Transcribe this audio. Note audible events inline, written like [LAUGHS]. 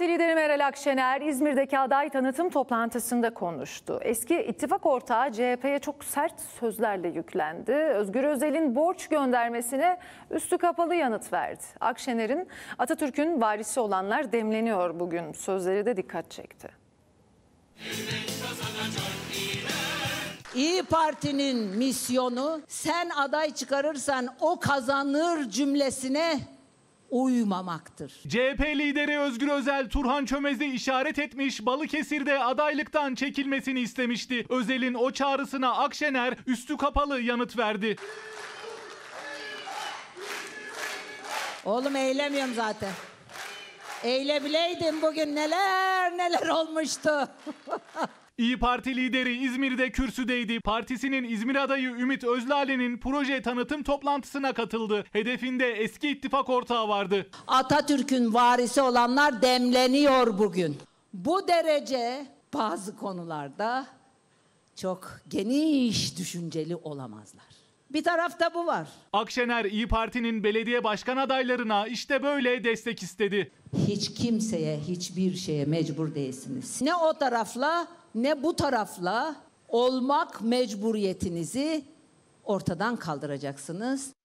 Parti lideri Meral Akşener İzmir'deki aday tanıtım toplantısında konuştu. Eski ittifak ortağı CHP'ye çok sert sözlerle yüklendi. Özgür Özel'in borç göndermesine üstü kapalı yanıt verdi. Akşener'in Atatürk'ün varisi olanlar demleniyor bugün sözleri de dikkat çekti. İyi Parti'nin misyonu sen aday çıkarırsan o kazanır cümlesine uyumamaktır. CHP lideri Özgür Özel Turhan Çömez'i işaret etmiş Balıkesir'de adaylıktan çekilmesini istemişti. Özel'in o çağrısına Akşener üstü kapalı yanıt verdi. Oğlum eğlemiyorum zaten. Eğlebileydim bugün neler neler olmuştu. [LAUGHS] İyi Parti lideri İzmir'de kürsüdeydi. Partisinin İzmir adayı Ümit Özlale'nin proje tanıtım toplantısına katıldı. Hedefinde eski ittifak ortağı vardı. Atatürk'ün varisi olanlar demleniyor bugün. Bu derece bazı konularda çok geniş düşünceli olamazlar. Bir tarafta bu var. Akşener İyi Parti'nin belediye başkan adaylarına işte böyle destek istedi. Hiç kimseye, hiçbir şeye mecbur değilsiniz. Ne o tarafla ne bu tarafla olmak mecburiyetinizi ortadan kaldıracaksınız.